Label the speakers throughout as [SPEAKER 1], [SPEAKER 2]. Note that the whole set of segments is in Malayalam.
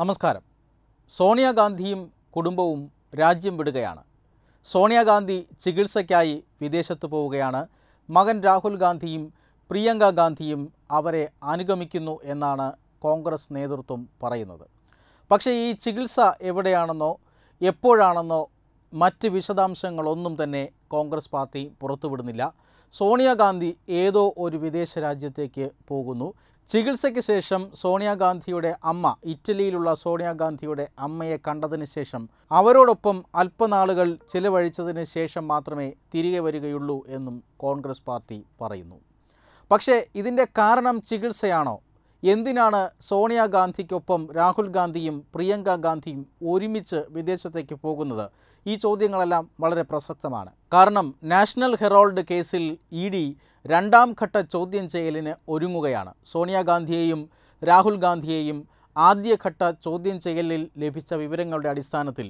[SPEAKER 1] നമസ്കാരം സോണിയാഗാന്ധിയും കുടുംബവും രാജ്യം വിടുകയാണ് സോണിയാഗാന്ധി ചികിത്സയ്ക്കായി വിദേശത്ത് പോവുകയാണ് മകൻ രാഹുൽ ഗാന്ധിയും പ്രിയങ്ക ഗാന്ധിയും അവരെ അനുഗമിക്കുന്നു എന്നാണ് കോൺഗ്രസ് നേതൃത്വം പറയുന്നത് പക്ഷേ ഈ ചികിത്സ എവിടെയാണെന്നോ എപ്പോഴാണെന്നോ മറ്റ് വിശദാംശങ്ങളൊന്നും തന്നെ കോൺഗ്രസ് പാർട്ടി പുറത്തുവിടുന്നില്ല സോണിയാഗാന്ധി ഏതോ ഒരു വിദേശ രാജ്യത്തേക്ക് പോകുന്നു ചികിത്സയ്ക്ക് ശേഷം സോണിയാഗാന്ധിയുടെ അമ്മ ഇറ്റലിയിലുള്ള സോണിയാഗാന്ധിയുടെ അമ്മയെ കണ്ടതിന് ശേഷം അവരോടൊപ്പം അല്പനാളുകൾ ചിലവഴിച്ചതിന് ശേഷം മാത്രമേ തിരികെ വരികയുള്ളൂ എന്നും കോൺഗ്രസ് പാർട്ടി പറയുന്നു പക്ഷേ ഇതിൻ്റെ കാരണം ചികിത്സയാണോ എന്തിനാണ് സോണിയാഗാന്ധിക്കൊപ്പം രാഹുൽ ഗാന്ധിയും പ്രിയങ്ക ഗാന്ധിയും ഒരുമിച്ച് വിദേശത്തേക്ക് പോകുന്നത് ഈ ചോദ്യങ്ങളെല്ലാം വളരെ പ്രസക്തമാണ് കാരണം നാഷണൽ ഹെറോൾഡ് കേസിൽ ഇ ഡി രണ്ടാം ഘട്ട ചോദ്യം ചെയ്യലിന് ഒരുങ്ങുകയാണ് സോണിയാഗാന്ധിയെയും രാഹുൽ ഗാന്ധിയെയും ആദ്യഘട്ട ചോദ്യം ചെയ്യലിൽ ലഭിച്ച വിവരങ്ങളുടെ അടിസ്ഥാനത്തിൽ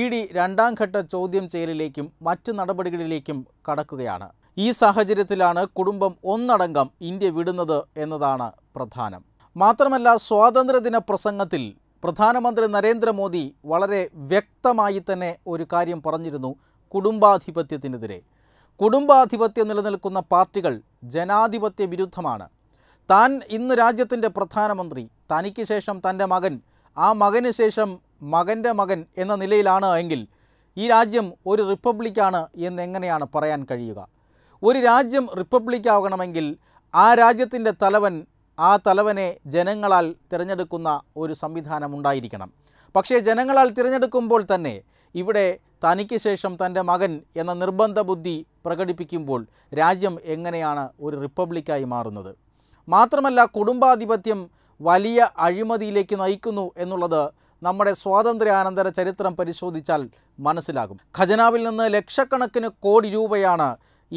[SPEAKER 1] ഇ ഡി രണ്ടാം ഘട്ട ചോദ്യം ചെയ്യലിലേക്കും മറ്റ് നടപടികളിലേക്കും കടക്കുകയാണ് ഈ സാഹചര്യത്തിലാണ് കുടുംബം ഒന്നടങ്കം ഇന്ത്യ വിടുന്നത് എന്നതാണ് പ്രധാനം മാത്രമല്ല സ്വാതന്ത്ര്യദിന പ്രസംഗത്തിൽ പ്രധാനമന്ത്രി നരേന്ദ്രമോദി വളരെ വ്യക്തമായി തന്നെ ഒരു കാര്യം പറഞ്ഞിരുന്നു കുടുംബാധിപത്യത്തിനെതിരെ കുടുംബാധിപത്യം നിലനിൽക്കുന്ന പാർട്ടികൾ ജനാധിപത്യ വിരുദ്ധമാണ് താൻ ഇന്ന് രാജ്യത്തിൻ്റെ പ്രധാനമന്ത്രി തനിക്ക് ശേഷം തൻ്റെ മകൻ ആ മകന് ശേഷം മകൻ്റെ മകൻ എന്ന നിലയിലാണ് എങ്കിൽ ഈ രാജ്യം ഒരു റിപ്പബ്ലിക്കാണ് എന്നെങ്ങനെയാണ് പറയാൻ കഴിയുക ഒരു രാജ്യം റിപ്പബ്ലിക്കാവണമെങ്കിൽ ആ രാജ്യത്തിൻ്റെ തലവൻ ആ തലവനെ ജനങ്ങളാൽ തിരഞ്ഞെടുക്കുന്ന ഒരു സംവിധാനം ഉണ്ടായിരിക്കണം പക്ഷേ ജനങ്ങളാൽ തിരഞ്ഞെടുക്കുമ്പോൾ തന്നെ ഇവിടെ തനിക്ക് ശേഷം തൻ്റെ മകൻ എന്ന നിർബന്ധ ബുദ്ധി പ്രകടിപ്പിക്കുമ്പോൾ രാജ്യം എങ്ങനെയാണ് ഒരു റിപ്പബ്ലിക്കായി മാറുന്നത് മാത്രമല്ല കുടുംബാധിപത്യം വലിയ അഴിമതിയിലേക്ക് നയിക്കുന്നു എന്നുള്ളത് നമ്മുടെ സ്വാതന്ത്ര്യാനന്തര ചരിത്രം പരിശോധിച്ചാൽ മനസ്സിലാകും ഖജനാവിൽ നിന്ന് ലക്ഷക്കണക്കിന് കോടി രൂപയാണ്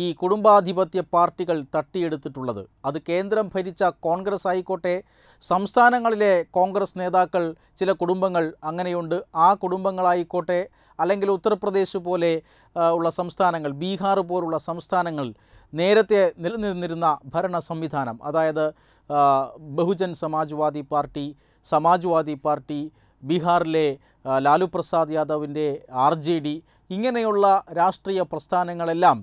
[SPEAKER 1] ഈ കുടുംബാധിപത്യ പാർട്ടികൾ തട്ടിയെടുത്തിട്ടുള്ളത് അത് കേന്ദ്രം ഭരിച്ച കോൺഗ്രസ് ആയിക്കോട്ടെ സംസ്ഥാനങ്ങളിലെ കോൺഗ്രസ് നേതാക്കൾ ചില കുടുംബങ്ങൾ അങ്ങനെയുണ്ട് ആ കുടുംബങ്ങളായിക്കോട്ടെ അല്ലെങ്കിൽ ഉത്തർപ്രദേശ് പോലെ ഉള്ള സംസ്ഥാനങ്ങൾ ബീഹാർ പോലുള്ള സംസ്ഥാനങ്ങൾ നേരത്തെ നിലനിന്നിരുന്ന ഭരണ സംവിധാനം അതായത് ബഹുജൻ സമാജ്വാദി പാർട്ടി സമാജ്വാദി പാർട്ടി ബീഹാറിലെ ലാലു പ്രസാദ് യാദവിൻ്റെ ആർ ഇങ്ങനെയുള്ള രാഷ്ട്രീയ പ്രസ്ഥാനങ്ങളെല്ലാം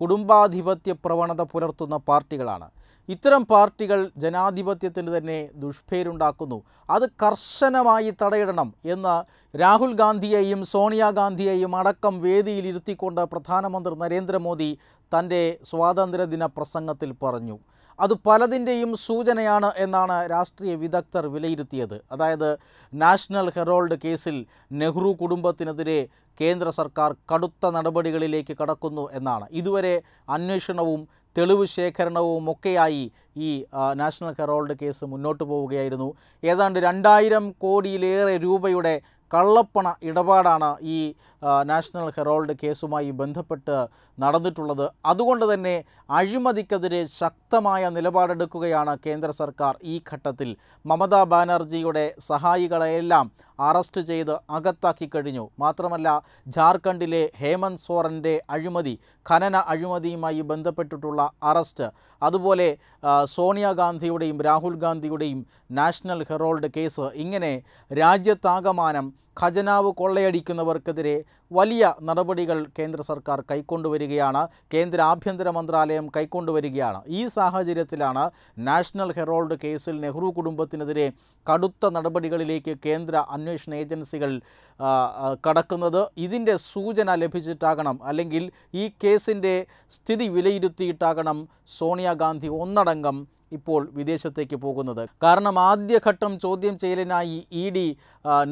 [SPEAKER 1] കുടുംബാധിപത്യ പ്രവണത പുലർത്തുന്ന പാർട്ടികളാണ് ഇത്തരം പാർട്ടികൾ ജനാധിപത്യത്തിന് തന്നെ ദുഷ്പേരുണ്ടാക്കുന്നു അത് കർശനമായി തടയിടണം എന്ന് രാഹുൽ ഗാന്ധിയെയും സോണിയാഗാന്ധിയെയും അടക്കം വേദിയിലിരുത്തിക്കൊണ്ട് പ്രധാനമന്ത്രി നരേന്ദ്രമോദി തൻ്റെ സ്വാതന്ത്ര്യദിന പ്രസംഗത്തിൽ പറഞ്ഞു അത് പലതിൻ്റെയും സൂചനയാണ് എന്നാണ് രാഷ്ട്രീയ വിദഗ്ധർ വിലയിരുത്തിയത് അതായത് നാഷണൽ ഹെറോൾഡ് കേസിൽ നെഹ്റു കുടുംബത്തിനെതിരെ കേന്ദ്ര സർക്കാർ കടുത്ത നടപടികളിലേക്ക് കടക്കുന്നു എന്നാണ് ഇതുവരെ അന്വേഷണവും തെളിവ് ശേഖരണവും ഒക്കെയായി ഈ നാഷണൽ ഹെറോൾഡ് കേസ് മുന്നോട്ട് പോവുകയായിരുന്നു ഏതാണ്ട് രണ്ടായിരം കോടിയിലേറെ രൂപയുടെ കള്ളപ്പണ ഇടപാടാണ് ഈ നാഷണൽ ഹെറോൾഡ് കേസുമായി ബന്ധപ്പെട്ട് നടന്നിട്ടുള്ളത് അതുകൊണ്ട് തന്നെ അഴിമതിക്കെതിരെ ശക്തമായ നിലപാടെടുക്കുകയാണ് കേന്ദ്ര സർക്കാർ ഈ ഘട്ടത്തിൽ മമതാ ബാനർജിയുടെ സഹായികളെയെല്ലാം അറസ്റ്റ് ചെയ്ത് അകത്താക്കി കഴിഞ്ഞു മാത്രമല്ല ജാർഖണ്ഡിലെ ഹേമന്ത് സോറൻ്റെ അഴിമതി ഖനന അഴിമതിയുമായി ബന്ധപ്പെട്ടിട്ടുള്ള അറസ്റ്റ് അതുപോലെ സോണിയാഗാന്ധിയുടെയും രാഹുൽ ഗാന്ധിയുടെയും നാഷണൽ ഹെറോൾഡ് കേസ് ഇങ്ങനെ രാജ്യത്താകമാനം ഖജനാവ് കൊള്ളയടിക്കുന്നവർക്കെതിരെ വലിയ നടപടികൾ കേന്ദ്ര സർക്കാർ കൈക്കൊണ്ടുവരികയാണ് കേന്ദ്ര ആഭ്യന്തര മന്ത്രാലയം കൈക്കൊണ്ടുവരികയാണ് ഈ സാഹചര്യത്തിലാണ് നാഷണൽ ഹെറോൾഡ് കേസിൽ നെഹ്റു കുടുംബത്തിനെതിരെ കടുത്ത നടപടികളിലേക്ക് കേന്ദ്ര അന്വേഷണ ഏജൻസികൾ കടക്കുന്നത് ഇതിൻ്റെ സൂചന ലഭിച്ചിട്ടാകണം അല്ലെങ്കിൽ ഈ കേസിൻ്റെ സ്ഥിതി വിലയിരുത്തിയിട്ടാകണം സോണിയാഗാന്ധി ഒന്നടങ്കം ഇപ്പോൾ വിദേശത്തേക്ക് പോകുന്നത് കാരണം ആദ്യഘട്ടം ചോദ്യം ചെയ്യലിനായി ഇ ഡി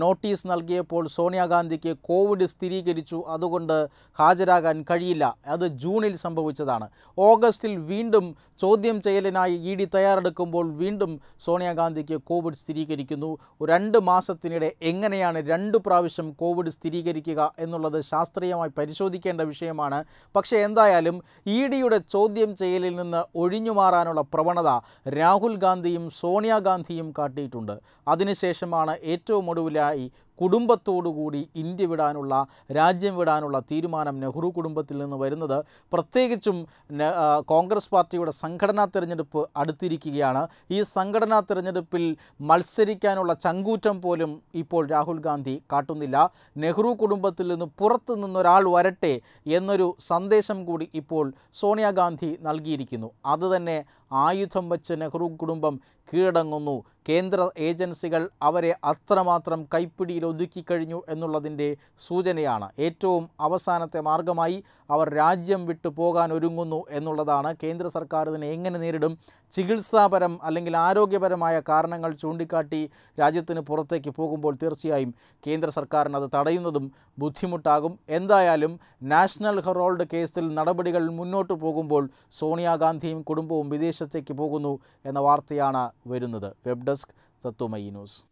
[SPEAKER 1] നോട്ടീസ് നൽകിയപ്പോൾ സോണിയാഗാന്ധിക്ക് കോവിഡ് സ്ഥിരീകരിച്ചു അതുകൊണ്ട് ഹാജരാകാൻ കഴിയില്ല അത് ജൂണിൽ സംഭവിച്ചതാണ് ഓഗസ്റ്റിൽ വീണ്ടും ചോദ്യം ചെയ്യലിനായി ഇ ഡി തയ്യാറെടുക്കുമ്പോൾ വീണ്ടും സോണിയാഗാന്ധിക്ക് കോവിഡ് സ്ഥിരീകരിക്കുന്നു രണ്ട് മാസത്തിനിടെ എങ്ങനെയാണ് രണ്ട് പ്രാവശ്യം കോവിഡ് സ്ഥിരീകരിക്കുക എന്നുള്ളത് ശാസ്ത്രീയമായി പരിശോധിക്കേണ്ട വിഷയമാണ് പക്ഷേ എന്തായാലും ഇ ഡിയുടെ ചോദ്യം ചെയ്യലിൽ നിന്ന് ഒഴിഞ്ഞു മാറാനുള്ള പ്രവണത രാഹുൽ ഗാന്ധിയും സോണിയാഗാന്ധിയും കാട്ടിയിട്ടുണ്ട് അതിനുശേഷമാണ് ഏറ്റവും ഒടുവിലായി കുടുംബത്തോടുകൂടി ഇന്ത്യ വിടാനുള്ള രാജ്യം വിടാനുള്ള തീരുമാനം നെഹ്റു കുടുംബത്തിൽ നിന്ന് വരുന്നത് പ്രത്യേകിച്ചും കോൺഗ്രസ് പാർട്ടിയുടെ സംഘടനാ തിരഞ്ഞെടുപ്പ് അടുത്തിരിക്കുകയാണ് ഈ സംഘടനാ തിരഞ്ഞെടുപ്പിൽ മത്സരിക്കാനുള്ള ചങ്കൂറ്റം പോലും ഇപ്പോൾ രാഹുൽ ഗാന്ധി കാട്ടുന്നില്ല നെഹ്റു കുടുംബത്തിൽ നിന്ന് പുറത്തു നിന്നൊരാൾ വരട്ടെ എന്നൊരു സന്ദേശം കൂടി ഇപ്പോൾ സോണിയാഗാന്ധി നൽകിയിരിക്കുന്നു അതുതന്നെ ആയുധം വച്ച് നെഹ്റു കുടുംബം കീഴടങ്ങുന്നു കേന്ദ്ര ഏജൻസികൾ അവരെ അത്രമാത്രം കൈപ്പിടിയിൽ ഒതുക്കിക്കഴിഞ്ഞു എന്നുള്ളതിൻ്റെ സൂചനയാണ് ഏറ്റവും അവസാനത്തെ മാർഗമായി അവർ രാജ്യം വിട്ടു പോകാൻ ഒരുങ്ങുന്നു എന്നുള്ളതാണ് കേന്ദ്ര സർക്കാർ ഇതിനെ എങ്ങനെ നേരിടും ചികിത്സാപരം അല്ലെങ്കിൽ ആരോഗ്യപരമായ കാരണങ്ങൾ ചൂണ്ടിക്കാട്ടി രാജ്യത്തിന് പുറത്തേക്ക് പോകുമ്പോൾ തീർച്ചയായും കേന്ദ്ര സർക്കാരിനത് തടയുന്നതും ബുദ്ധിമുട്ടാകും എന്തായാലും നാഷണൽ ഹെറോൾഡ് കേസിൽ നടപടികൾ മുന്നോട്ട് പോകുമ്പോൾ സോണിയാഗാന്ധിയും കുടുംബവും വിദേശത്തേക്ക് പോകുന്നു എന്ന വാർത്തയാണ് വരുന്നത് വെബ് Kursk Satomayinos.